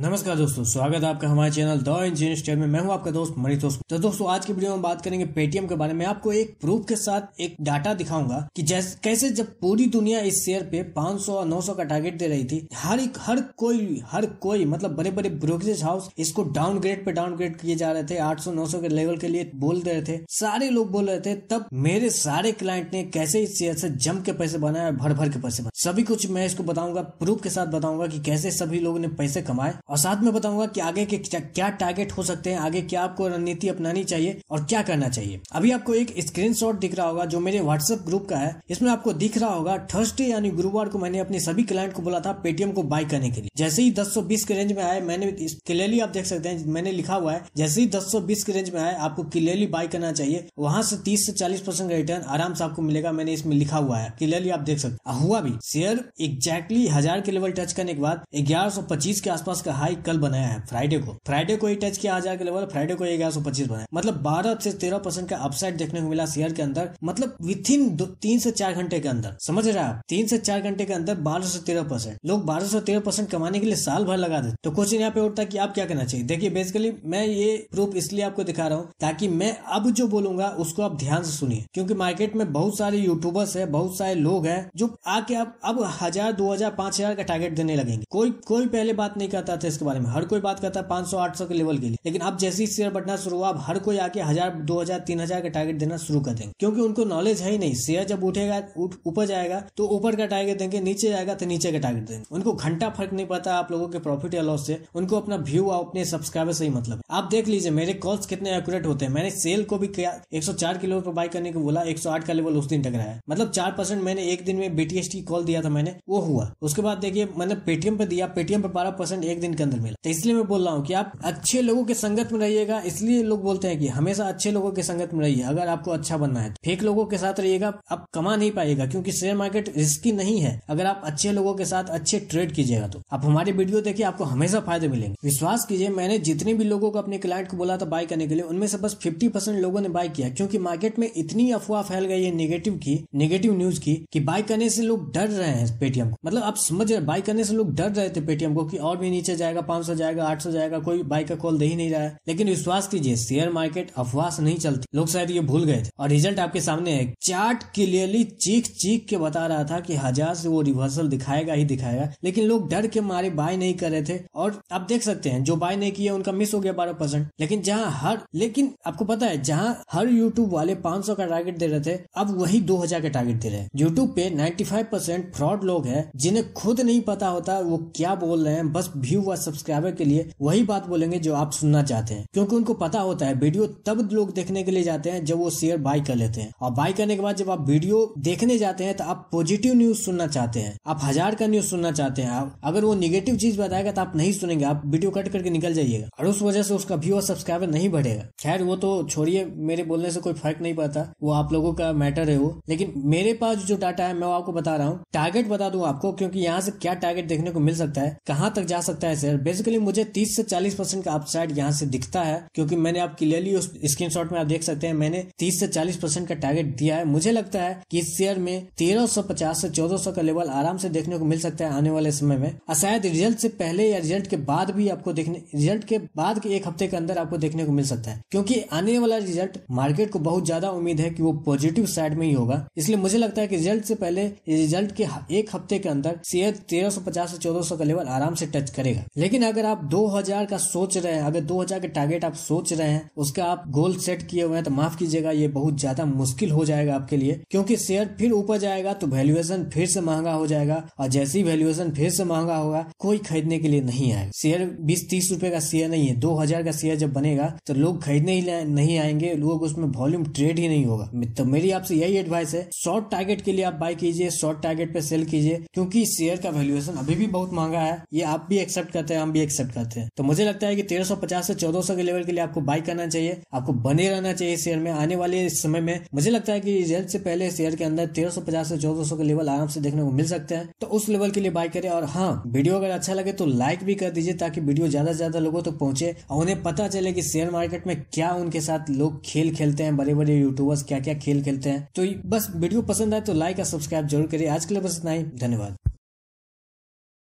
नमस्कार दोस्तों स्वागत है आपका हमारे चैनल द इंजीनियर स्टेट में मैं हूं आपका दोस्त दोस्त तो दोस्तों आज की वीडियो में बात करेंगे पेटीएम के बारे में आपको एक प्रूफ के साथ एक डाटा दिखाऊंगा कि जैसे कैसे जब पूरी दुनिया इस शेयर पे 500 और 900 का टारगेट दे रही थी हर एक हर कोई हर कोई मतलब बड़े बड़े ब्रोकरेज हाउस इसको डाउनग्रेड पे डाउनग्रेड किए जा रहे थे आठ सौ के लेवल के लिए बोल रहे थे सारे लोग बोल रहे थे तब मेरे सारे क्लाइंट ने कैसे इस शेयर से जम के पैसे बनाए भर भर के पैसे बनाए सभी कुछ मैं इसको बताऊंगा प्रूफ के साथ बताऊंगा की कैसे सभी लोगों ने पैसे कमाए और साथ में बताऊंगा कि आगे के क्या टारगेट हो सकते हैं आगे क्या आपको रणनीति अपनानी चाहिए और क्या करना चाहिए अभी आपको एक स्क्रीनशॉट दिख रहा होगा जो मेरे व्हाट्सएप ग्रुप का है इसमें आपको दिख रहा होगा थर्सडे यानी गुरुवार को मैंने अपने सभी क्लाइंट को बोला था पेटीएम को बाय करने के लिए जैसे ही दस के रेंज में आए मैंने क्लियरली आप देख सकते हैं मैंने लिखा हुआ है जैसे ही दस के रेंज में आए आपको क्लियरली बाय करना चाहिए वहां से तीस से चालीस परसेंट का रिटर्न आराम से आपको मिलेगा मैंने इसमें लिखा हुआ है क्लियरली आप देख सकते हुआ भी शेयर एग्जैक्टली हजार के लेवल टच करने के बाद ग्यारह के आसपास का हाई कल बनाया है फ्राइडे को फ्राइडे को ही टच किया आज के लेवल फ्राइडे को एक पच्चीस बनाया मतलब बारह से तेरह परसेंट का अपसाइड देखने को मिला शेयर के अंदर मतलब विथ इन तीन से चार घंटे के अंदर समझ रहे आप तीन से चार घंटे के अंदर बारह से तेरह परसेंट लोग बारह से तेरह परसेंट कमाने के लिए साल भर लगा देते तो क्वेश्चन यहाँ पे उठता की आप क्या करना चाहिए देखिए बेसिकली मैं ये प्रूफ इसलिए आपको दिखा रहा हूँ ताकि मैं अब जो बोलूंगा उसको आप ध्यान से सुनिए क्योंकि मार्केट में बहुत सारे यूट्यूबर्स है बहुत सारे लोग हैं जो आके आप अब हजार दो हजार पांच हजार का टारगेट देने लगेंगे कोई कोई पहले बात नहीं करता करता था इसके बारे में हर कोई बात करता है पांच सौ आठ सौ के लेवल के लिए लेकिन अब जैसे ही शेयर बढ़ना शुरू हुआ अब हर कोई आके हजार दो हजार तीन हजार का टारगेट देना शुरू कर देंगे क्योंकि उनको नॉलेज है ही नहीं शेयर जब उठेगा ऊपर जाएगा तो ऊपर का टारगेट देंगे नीचे जाएगा तो नीचे का टारगेट देंगे उनको घंटा फर्क नहीं पड़ता आप लोगों के प्रॉफिट या लॉस से उनको अपना व्यू और अपने सब्सक्राइबर से ही मतलब है आप देख लीजिए मेरे कॉल्स कितने एक्यूरेट होते हैं मैंने सेल को भी किया एक किलो पर बाई करने को बोला एक का लेवल उस दिन टकराया मतलब चार परसेंट मैंने एक दिन में बीटीएस की कॉल दिया था मैंने वो हुआ उसके बाद देखिए मैंने पेटीएम पे दिया पेटीएम पर बारह परसेंट एक दिन के अंदर मिला तो इसलिए मैं बोल रहा हूँ कि आप अच्छे लोगों के संगत में रहिएगा इसलिए लोग बोलते हैं कि हमेशा अच्छे लोगों के संगत में रहिए अगर आपको अच्छा बनना है फेक लोगों के साथ रहिएगा आप कमा नहीं पाएगा क्योंकि शेयर मार्केट रिस्की नहीं है अगर आप अच्छे लोगों के साथ अच्छे ट्रेड कीजिएगा तो आप हमारे वीडियो देखिए आपको हमेशा फायदे मिलेंगे विश्वास कीजिए मैंने जितने भी लोगों को अपने क्लाइंट को बोला था बाय करने के लिए उनमें से बस फिफ्टी परसेंट लोगों ने बाय किया क्योंकि मार्केट में इतनी अफवाह फैल गई है नेगेटिव की नेगेटिव न्यूज की कि बाय करने से लोग डर रहे हैं पेटीएम को मतलब आप समझ रहे बाय करने से लोग डर रहे थे पेटीएम को कि और भी नीचे जाएगा पांच सौ जाएगा आठ सौ जाएगा कोई बाई का कॉल दे ही नहीं रहा है लेकिन विश्वास कीजिए शेयर मार्केट अफवाह से नहीं चलती लोग शायद ये भूल गए थे और रिजल्ट आपके सामने है चार्ट क्लियरली चीख चीख के बता रहा था कि हजार से वो रिवर्सल दिखाएगा ही दिखाएगा लेकिन लोग डर के मारे बाय नहीं कर रहे थे और आप देख सकते हैं जो बाय नहीं किया उनका मिस हो गया बारह परसेंट लेकिन जहाँ हर लेकिन आपको पता है जहाँ हर यूट्यूब वाले पांच का टारगेट दे रहे थे अब वही दो हजार का टारगेट दे रहे हैं यूट्यूब पे नाइन्टी फाइव परसेंट फ्रॉड लोग है जिन्हें खुद नहीं पता होता वो क्या बोल रहे हैं बस व्यू व सब्सक्राइबर के लिए वही बात बोलेंगे जो आप सुनना चाहते हैं क्योंकि उनको पता होता है वीडियो तब लोग देखने के लिए जाते हैं जब वो शेयर बाय कर लेते हैं और बाय करने के बाद जब आप वीडियो देखने जाते हैं तो आप पॉजिटिव न्यूज सुनना चाहते हैं आप हजार का न्यूज सुनना चाहते हैं आप अगर वो निगेटिव चीज बताएगा तो आप नहीं सुनेंगे आप वीडियो कट करके निकल जाइएगा और उस वजह से उसका व्यू और सब्सक्राइबर नहीं बढ़ेगा खैर वो तो छोड़िए मेरे बोलने से कोई फर्क नहीं पड़ता वो आप लोगों का मैटर है वो लेकिन मेरे पास जो डाटा है मैं आपको बता रहा हूँ टारगेट बता दू आपको क्योंकि यहाँ से क्या टारगेट देखने को मिल सकता है कहाँ तक जा सकता है है सर बेसिकली मुझे 30 से 40 परसेंट का अपसाइड यहाँ से दिखता है क्योंकि मैंने आप क्लियरली उस स्क्रीन में आप देख सकते हैं मैंने 30 से 40 परसेंट का टारगेट दिया है मुझे लगता है कि इस शेयर में 1350 से 1400 का लेवल आराम से देखने को मिल सकता है आने वाले समय में और शायद रिजल्ट से पहले या रिजल्ट के बाद भी आपको देखने रिजल्ट के बाद के एक हफ्ते के अंदर आपको देखने को मिल सकता है क्योंकि आने वाला रिजल्ट मार्केट को बहुत ज्यादा उम्मीद है कि वो पॉजिटिव साइड में ही होगा इसलिए मुझे लगता है कि रिजल्ट से पहले रिजल्ट के एक हफ्ते के अंदर शेयर तेरह से 1400 का लेवल आराम से टच करेगा लेकिन अगर आप 2000 का सोच रहे हैं अगर 2000 के टारगेट आप सोच रहे हैं उसका आप गोल सेट किए हुए हैं तो माफ कीजिएगा ये बहुत ज्यादा मुश्किल हो जाएगा आपके लिए क्योंकि शेयर फिर ऊपर जाएगा तो वैल्युएशन फिर से महंगा हो जाएगा और जैसे ही वैल्युएशन फिर से महंगा होगा कोई खरीदने के लिए नहीं आएगा शेयर बीस तीस रूपए का शेयर नहीं है दो हजार का शेयर जब बनेगा तो लोग खरीदने ही नहीं आएंगे लोग उसमें वॉल्यूम ट्रेड ही नहीं होगा तो मेरी आपसे यही एडवाइस है शॉर्ट टारगेट के लिए आप बाय कीजिए शॉर्ट टारगेट पे सेल कीजिए क्योंकि शेयर का वैल्युएशन अभी भी बहुत महंगा है ये आप भी एक्सेप्ट करते हैं हम भी एक्सेप्ट करते हैं तो मुझे लगता है कि 1350 से 1400 के लेवल के लिए आपको बाय करना चाहिए आपको बने रहना चाहिए शेयर में आने वाले समय में मुझे लगता है कि रिजल्ट से पहले शेयर के अंदर 1350 से 1400 के लेवल आराम से देखने को मिल सकते हैं तो उस लेवल के लिए बाई करें और हाँ वीडियो अगर अच्छा लगे तो लाइक भी कर दीजिए ताकि वीडियो ज्यादा से ज्यादा लोगों तक तो पहुंचे और उन्हें पता चले कि शेयर मार्केट में क्या उनके साथ लोग खेल खेलते हैं बड़े बड़े यूट्यूबर्स क्या क्या खेल खेलते हैं तो बस वीडियो पसंद आए तो लाइक और सब्सक्राइब जरूर करिए आज के लिए बस इतना ही धन्यवाद